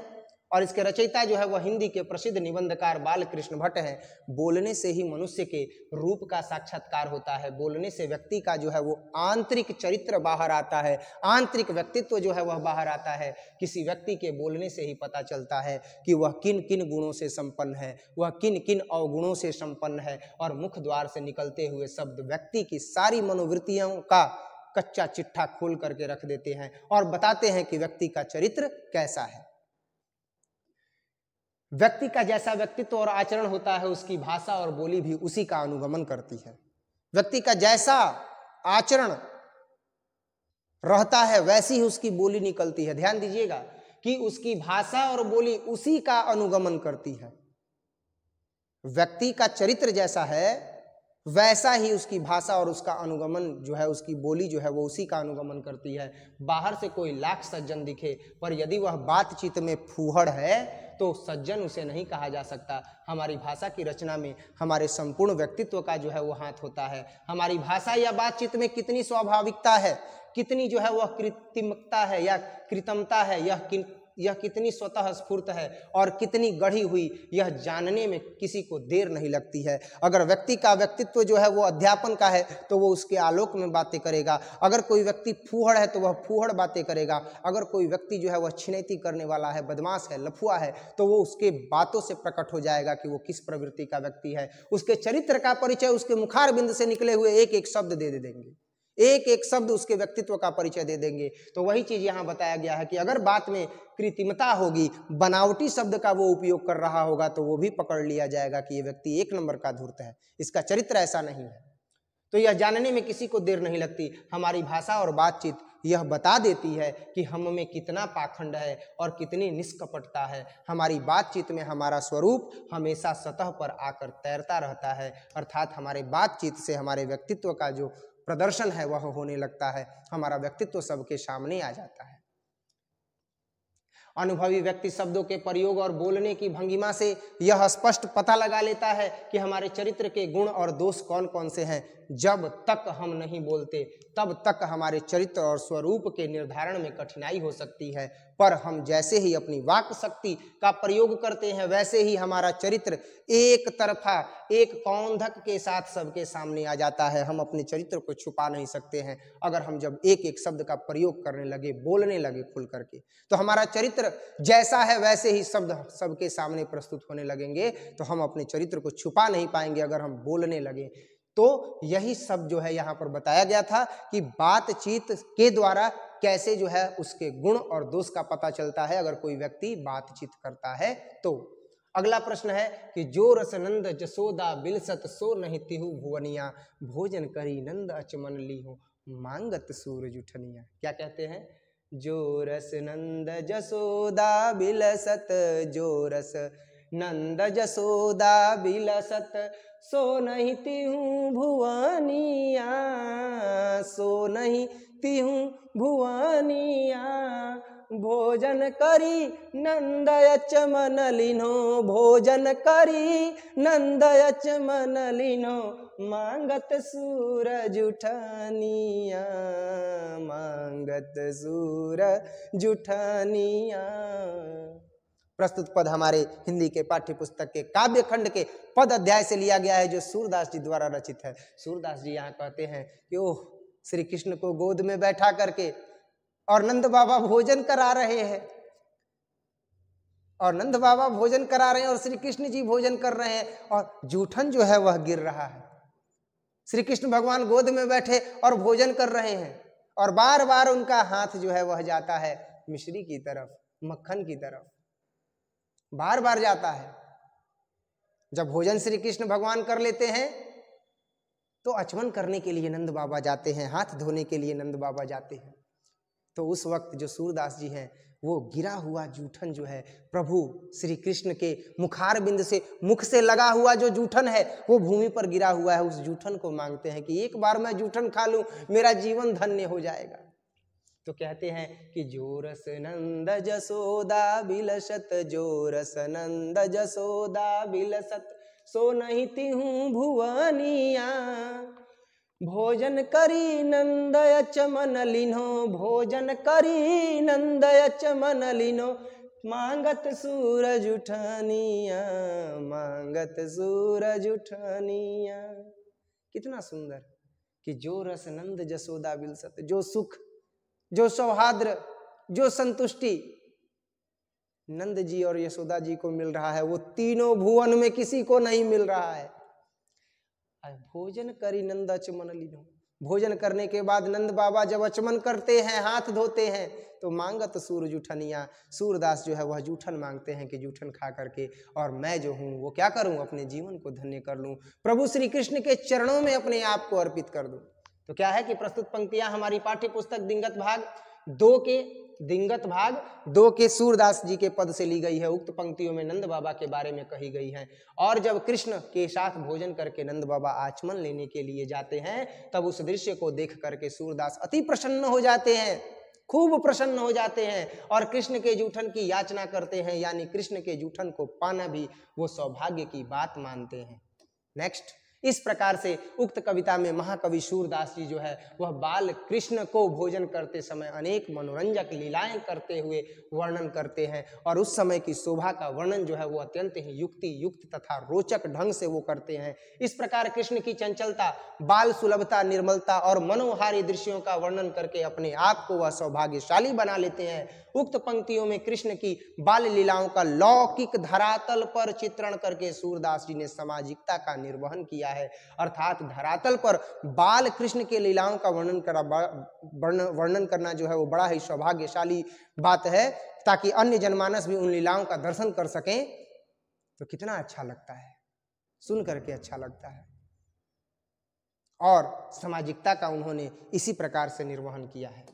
और इसके रचयिता जो है वह हिंदी के प्रसिद्ध निबंधकार बाल कृष्ण भट्ट हैं बोलने से ही मनुष्य के रूप का साक्षात्कार होता है बोलने से व्यक्ति का जो है वो आंतरिक चरित्र बाहर आता है आंतरिक व्यक्तित्व जो है वह बाहर आता है किसी व्यक्ति के बोलने से ही पता चलता है कि वह किन किन गुणों से संपन्न है वह किन किन अवगुणों से संपन्न है और मुख द्वार से निकलते हुए शब्द व्यक्ति की सारी मनोवृत्तियों का कच्चा चिट्ठा खोल करके रख देते हैं और बताते हैं कि व्यक्ति का चरित्र कैसा है व्यक्ति का जैसा व्यक्तित्व और आचरण होता है उसकी भाषा और बोली भी उसी का अनुगमन करती है व्यक्ति का जैसा आचरण रहता है वैसी ही उसकी बोली निकलती है ध्यान दीजिएगा कि उसकी भाषा और बोली उसी का अनुगमन करती है व्यक्ति का चरित्र जैसा है वैसा ही उसकी भाषा और उसका अनुगमन जो है उसकी बोली जो है वो उसी का अनुगमन करती है बाहर से कोई लाख सज्जन दिखे पर यदि वह बातचीत में फूहड़ है तो सज्जन उसे नहीं कहा जा सकता हमारी भाषा की रचना में हमारे संपूर्ण व्यक्तित्व का जो है वो हाथ होता है हमारी भाषा या बातचीत में कितनी स्वाभाविकता है कितनी जो है वह कृत्रिमता है या कृतमता है यह यह कितनी स्वतः स्फूर्त है और कितनी गढ़ी हुई यह जानने में किसी को देर नहीं लगती है अगर व्यक्ति का व्यक्तित्व जो है वो अध्यापन का है तो वो उसके आलोक में बातें करेगा अगर कोई व्यक्ति फूहड़ है तो वह फूहड़ बातें करेगा अगर कोई व्यक्ति जो है वह छिनैती करने वाला है बदमाश है लफुआ है तो वो उसके बातों से प्रकट हो जाएगा कि वो किस प्रवृत्ति का व्यक्ति है उसके चरित्र का परिचय उसके मुखार बिंद से निकले हुए एक एक शब्द दे, दे देंगे एक एक शब्द उसके व्यक्तित्व का परिचय दे देंगे तो वही चीज यहाँ बताया गया है कि अगर बात में कृत्रिमता होगी बनावटी शब्द का वो उपयोग कर रहा होगा तो वो भी पकड़ लिया जाएगा कि ये व्यक्ति एक नंबर का धूर्त है इसका चरित्र ऐसा नहीं है तो यह जानने में किसी को देर नहीं लगती हमारी भाषा और बातचीत यह बता देती है कि हम में कितना पाखंड है और कितनी निष्कपटता है हमारी बातचीत में हमारा स्वरूप हमेशा सतह पर आकर तैरता रहता है अर्थात हमारे बातचीत से हमारे व्यक्तित्व का जो प्रदर्शन है वह होने लगता है हमारा व्यक्तित्व सबके सामने आ जाता है अनुभवी व्यक्ति शब्दों के प्रयोग और बोलने की भंगिमा से यह स्पष्ट पता लगा लेता है कि हमारे चरित्र के गुण और दोष कौन कौन से हैं जब तक हम नहीं बोलते तब तक हमारे चरित्र और स्वरूप के निर्धारण में कठिनाई हो सकती है पर हम जैसे ही अपनी वाक शक्ति का प्रयोग करते हैं वैसे ही हमारा चरित्र एक तरफा एक कौंधक के साथ सबके सामने आ जाता है हम अपने चरित्र को छुपा नहीं सकते हैं अगर हम जब एक एक शब्द का प्रयोग करने लगे बोलने लगे खुल करके तो हमारा चरित्र जैसा है वैसे ही शब्द सबके सामने प्रस्तुत होने लगेंगे तो हम अपने चरित्र को छुपा नहीं पाएंगे अगर हम बोलने लगे तो यही सब जो है यहाँ पर बताया गया था कि बातचीत के द्वारा कैसे जो है उसके गुण और दोष का पता चलता है अगर कोई व्यक्ति बातचीत करता है तो अगला प्रश्न है कि जो रसनंद जसोदा बिलसत सो नहीं तिहु भुवनिया भोजन करी नंद अचमन ली हो मांगत सूरज उठनिया क्या कहते हैं जो रस नंद जसोदा बिलसत जो रस नंद जसोदा बिलसत सो नहीं तिहूँ भुवनिया सो नहीं तिहूँ भुवनिया भोजन करी नंदय चमन लिनो भोजन करी नंदय चमन लिनो मांगत सूरज उठनिया मांगत सूरज उठनिया प्रस्तुत पद हमारे हिंदी के पाठ्य पुस्तक के काव्य खंड के पद अध्याय से लिया गया है जो सूरदास जी द्वारा रचित है सूरदास जी यहाँ कहते हैं कि ओह श्री कृष्ण को गोद में बैठा करके और नंद बाबा भोजन करा रहे हैं और नंद बाबा भोजन करा रहे हैं और श्री कृष्ण जी भोजन कर रहे हैं और जूठन जो है वह गिर रहा है श्री कृष्ण भगवान गोद में बैठे और भोजन कर रहे हैं और बार बार उनका हाथ जो है वह जाता है मिश्री की तरफ मक्खन की तरफ बार बार जाता है जब भोजन श्री कृष्ण भगवान कर लेते हैं तो अचमन करने के लिए नंद बाबा जाते हैं हाथ धोने के लिए नंद बाबा जाते हैं तो उस वक्त जो सूरदास जी हैं वो गिरा हुआ जूठन जो है प्रभु श्री कृष्ण के मुखार बिंद से मुख से लगा हुआ जो जूठन है वो भूमि पर गिरा हुआ है उस जूठन को मांगते हैं कि एक बार मैं जूठन खा लूं मेरा जीवन धन्य हो जाएगा तो कहते हैं कि जोरस नंद जसोदा बिलसत जोरस नंद जसोदा बिलसत सो नहीं हूँ भुवनिया भोजन करी नंद चमन लिनो भोजन करी नंदय चमन लिनो मांगत सूरज उठनिया मांगत सूरज उठनिया कितना सुंदर कि जो रस नंद जसोदा बिलसत जो सुख जो सौहार्द्र जो संतुष्टि नंद जी और यशोदा जी को मिल रहा है वो तीनों भुवन में किसी को नहीं मिल रहा है भोजन करी नंद अचमन लीनो भोजन करने के बाद नंद बाबा जब अचमन करते हैं हाथ धोते हैं तो मांगत सूर जूठनिया सूरदास जो है वह जूठन मांगते हैं कि जूठन खा करके और मैं जो हूँ वो क्या करूँ अपने जीवन को धन्य कर लूँ प्रभु श्री कृष्ण के चरणों में अपने आप को अर्पित कर दूँ तो क्या है कि प्रस्तुत पंक्तियां हमारी पाठ्य पुस्तक दिंगत भाग दो के दिंगत भाग दो के सूरदास जी के पद से ली गई है उक्त पंक्तियों में नंद बाबा के बारे में कही गई है और जब कृष्ण के साथ भोजन करके नंद बाबा आचमन लेने के लिए जाते हैं तब उस दृश्य को देख करके सूरदास अति प्रसन्न हो जाते हैं खूब प्रसन्न हो जाते हैं और कृष्ण के जूठन की याचना करते हैं यानी कृष्ण के जूठन को पाना भी वो सौभाग्य की बात मानते हैं नेक्स्ट इस प्रकार से उक्त कविता में महाकवि सूरदास जी जो है वह बाल कृष्ण को भोजन करते समय अनेक मनोरंजक लीलाएं करते हुए वर्णन करते हैं और उस समय की शोभा का वर्णन जो है वो अत्यंत ही युक्ति युक्त तथा रोचक ढंग से वो करते हैं इस प्रकार कृष्ण की चंचलता बाल सुलभता निर्मलता और मनोहारी दृश्यों का वर्णन करके अपने आप को वह सौभाग्यशाली बना लेते हैं उक्त पंक्तियों में कृष्ण की बाल लीलाओं का लौकिक धरातल पर चित्रण करके सूरदास जी ने सामाजिकता का निर्वहन किया है अर्थात धरातल पर बाल कृष्ण के लीलाओं का वर्णन करा वर्णन करना जो है वो बड़ा ही सौभाग्यशाली बात है ताकि अन्य जनमानस भी उन लीलाओं का दर्शन कर सकें तो कितना अच्छा लगता है सुन करके अच्छा लगता है और सामाजिकता का उन्होंने इसी प्रकार से निर्वहन किया है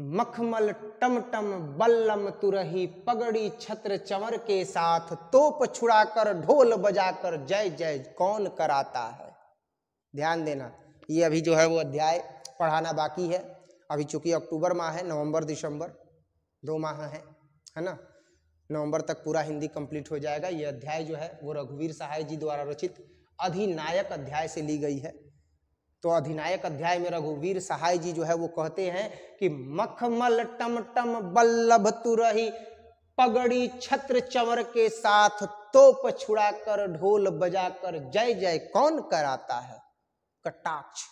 मखमल टमटम बल्लम तुरही पगड़ी छत्र चवर के साथ तोप छुड़ाकर ढोल बजाकर जय जय कौन कराता है ध्यान देना ये अभी जो है वो अध्याय पढ़ाना बाकी है अभी चूंकि अक्टूबर माह है नवंबर दिसंबर दो माह है है ना नवंबर तक पूरा हिंदी कंप्लीट हो जाएगा ये अध्याय जो है वो रघुवीर सहाय जी द्वारा रचित अधिनायक अध्याय से ली गई है तो अधिनायक अध्याय में रघुवीर सहाय जी जो है वो कहते हैं कि मखमल टम टम बल्लभ तुरही पगड़ी छत्र चवर के साथ तोप छुड़ा कर ढोल बजाकर जय जय कौन कराता है कटाक्ष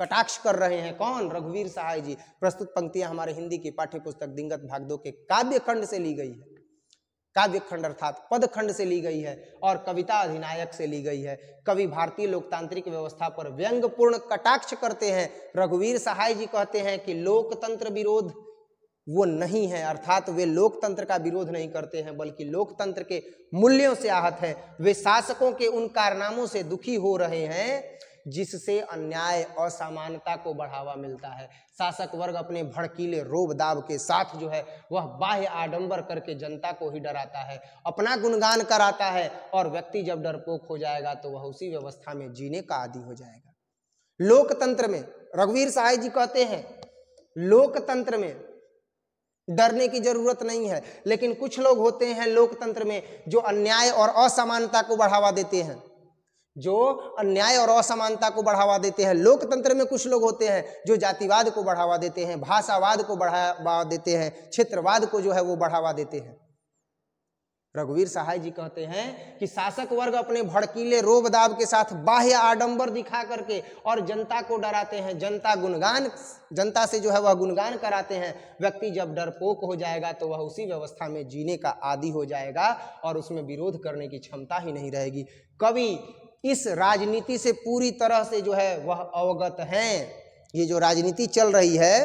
कटाक्ष कर रहे हैं कौन रघुवीर सहाय जी प्रस्तुत पंक्तियां हमारे हिंदी की पाठ्य पुस्तक दिंगत भागदो के काव्य खंड से ली गई है काव्य खंड अर्थात पद खंड से ली गई है और कविता अधिनायक से ली गई है कवि भारतीय लोकतांत्रिक व्यवस्था पर पूर्ण कटाक्ष करते हैं रघुवीर सहाय जी कहते हैं कि लोकतंत्र विरोध वो नहीं है अर्थात वे लोकतंत्र का विरोध नहीं करते हैं बल्कि लोकतंत्र के मूल्यों से आहत है वे शासकों के उन कारनामों से दुखी हो रहे हैं जिससे अन्याय और समानता को बढ़ावा मिलता है शासक वर्ग अपने भड़कीले रोब दाब के साथ जो है वह बाह्य आडंबर करके जनता को ही डराता है अपना गुणगान कराता है और व्यक्ति जब डरपोक हो जाएगा तो वह उसी व्यवस्था में जीने का आदि हो जाएगा लोकतंत्र में रघुवीर साय जी कहते हैं लोकतंत्र में डरने की जरूरत नहीं है लेकिन कुछ लोग होते हैं लोकतंत्र में जो अन्याय और असमानता को बढ़ावा देते हैं जो अन्याय और असमानता को बढ़ावा देते हैं लोकतंत्र में कुछ लोग होते हैं जो जातिवाद को बढ़ावा देते हैं भाषावाद को बढ़ावा देते हैं क्षेत्रवाद को जो है वो बढ़ावा देते हैं रघुवीर सहाय जी कहते हैं कि शासक वर्ग अपने भड़कीले रोब दाब के साथ बाह्य आडंबर दिखा करके और जनता को डराते हैं जनता गुणगान जनता से जो है वह गुणगान कराते हैं व्यक्ति जब डरपोक हो जाएगा तो वह उसी व्यवस्था में जीने का आदि हो जाएगा और उसमें विरोध करने की क्षमता ही नहीं रहेगी कवि इस राजनीति से पूरी तरह से जो है वह अवगत हैं ये जो राजनीति चल रही है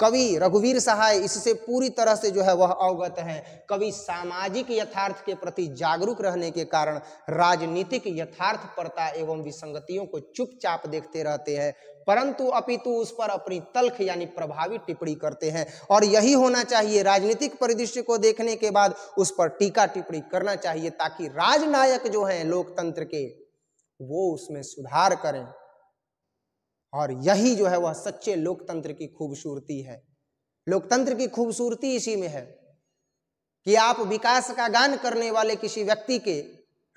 कवि रघुवीर सहाय इससे पूरी तरह से जो है वह अवगत हैं कवि सामाजिक यथार्थ के प्रति जागरूक रहने के कारण राजनीतिक यथार्थ परता एवं विसंगतियों को चुपचाप देखते रहते हैं परंतु अपितु तो उस पर अपनी तल्ख यानी प्रभावी टिप्पणी करते हैं और यही होना चाहिए राजनीतिक परिदृश्य को देखने के बाद उस पर टीका टिप्पणी करना चाहिए ताकि राजनायक जो हैं लोकतंत्र के वो उसमें सुधार करें और यही जो है वह सच्चे लोकतंत्र की खूबसूरती है लोकतंत्र की खूबसूरती इसी में है कि आप विकास का गान करने वाले किसी व्यक्ति के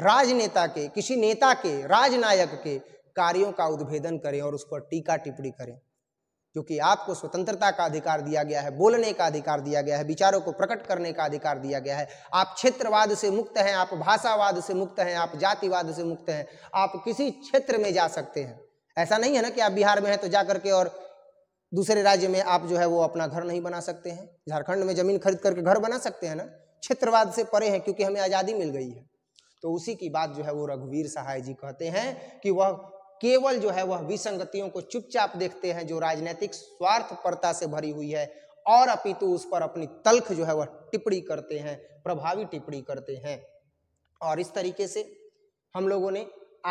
राजनेता के किसी नेता के राजनायक के कार्यों का उद्भेदन करें और उस पर टीका टिप्पणी करें क्योंकि आपको स्वतंत्रता का अधिकार दिया गया है बोलने का अधिकार दिया गया है विचारों को प्रकट करने का अधिकार दिया गया है आप क्षेत्रवाद से मुक्त हैं आप भाषावाद से मुक्त हैं आप जातिवाद से मुक्त हैं आप किसी क्षेत्र में जा सकते हैं ऐसा नहीं है ना कि आप बिहार में हैं तो जा करके और दूसरे राज्य में आप जो है वो अपना घर नहीं बना सकते हैं झारखंड में जमीन खरीद करके घर बना सकते हैं ना क्षेत्रवाद से परे हैं क्योंकि हमें आज़ादी मिल गई है तो उसी की बात जो है वो रघुवीर सहाय जी कहते हैं कि वह केवल जो है वह विसंगतियों को चुपचाप देखते हैं जो राजनीतिक स्वार्थपरता से भरी हुई है और अपितु उस पर अपनी तल्ख जो है वह टिप्पणी करते हैं प्रभावी टिप्पणी करते हैं और इस तरीके से हम लोगों ने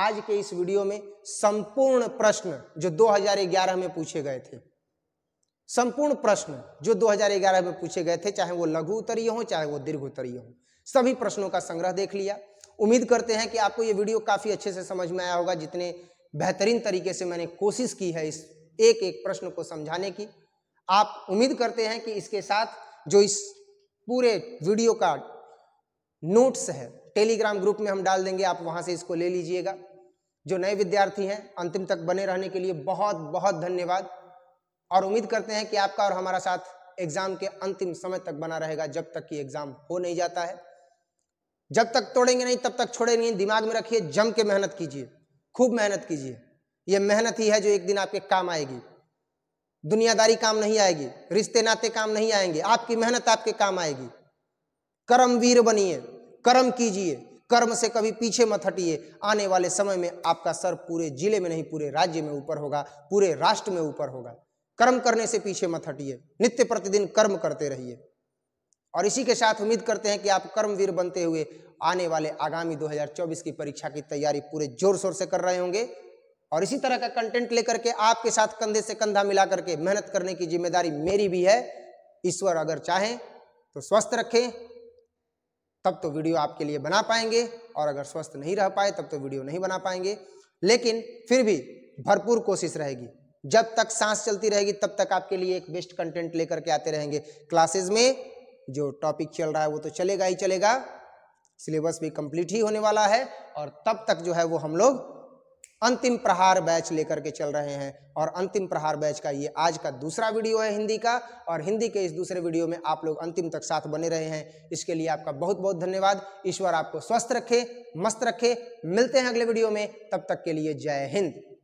आज के इस वीडियो में संपूर्ण प्रश्न जो 2011 में पूछे गए थे संपूर्ण प्रश्न जो 2011 में पूछे गए थे चाहे वो लघु उत्तरीय हो चाहे वो दीर्घ उत्तरीय हो सभी प्रश्नों का संग्रह देख लिया उम्मीद करते हैं कि आपको ये वीडियो काफ़ी अच्छे से समझ में आया होगा जितने बेहतरीन तरीके से मैंने कोशिश की है इस एक एक प्रश्न को समझाने की आप उम्मीद करते हैं कि इसके साथ जो इस पूरे वीडियो का नोट्स है टेलीग्राम ग्रुप में हम डाल देंगे आप वहां से इसको ले लीजिएगा जो नए विद्यार्थी हैं अंतिम तक बने रहने के लिए बहुत बहुत धन्यवाद और उम्मीद करते हैं कि आपका और हमारा साथ एग्जाम के अंतिम समय तक बना रहेगा जब तक कि एग्जाम हो नहीं जाता है जब तक तोड़ेंगे नहीं तब तक छोड़ेंगे नहीं दिमाग में रखिए जम के मेहनत कीजिए खूब मेहनत कीजिए ये मेहनत ही है जो एक दिन आपके काम आएगी दुनियादारी काम नहीं आएगी रिश्ते नाते काम नहीं आएंगे आपकी मेहनत आपके काम आएगी कर्मवीर बनिए कर्म कीजिए कर्म से कभी पीछे मत हटिए आने वाले समय में आपका सर पूरे जिले में नहीं पूरे राज्य में ऊपर होगा पूरे राष्ट्र में ऊपर होगा कर्म करने से पीछे मत हटिए नित्य प्रतिदिन कर्म करते रहिए और इसी के साथ उम्मीद करते हैं कि आप कर्मवीर बनते हुए आने वाले आगामी 2024 की परीक्षा की तैयारी पूरे जोर शोर से कर रहे होंगे और इसी तरह का कंटेंट लेकर के आपके साथ कंधे से कंधा मिला करके मेहनत करने की जिम्मेदारी मेरी भी है ईश्वर अगर चाहें तो स्वस्थ रखें तब तो वीडियो आपके लिए बना पाएंगे और अगर स्वस्थ नहीं रह पाए तब तो वीडियो नहीं बना पाएंगे लेकिन फिर भी भरपूर कोशिश रहेगी जब तक सांस चलती रहेगी तब तक आपके लिए एक बेस्ट कंटेंट लेकर के आते रहेंगे क्लासेस में जो टॉपिक चल रहा है वो तो चलेगा ही चलेगा सिलेबस भी कंप्लीट ही होने वाला है और तब तक जो है वो हम लोग अंतिम प्रहार बैच लेकर के चल रहे हैं और अंतिम प्रहार बैच का ये आज का दूसरा वीडियो है हिंदी का और हिंदी के इस दूसरे वीडियो में आप लोग अंतिम तक साथ बने रहे हैं इसके लिए आपका बहुत बहुत धन्यवाद ईश्वर आपको स्वस्थ रखे मस्त रखे मिलते हैं अगले वीडियो में तब तक के लिए जय हिंद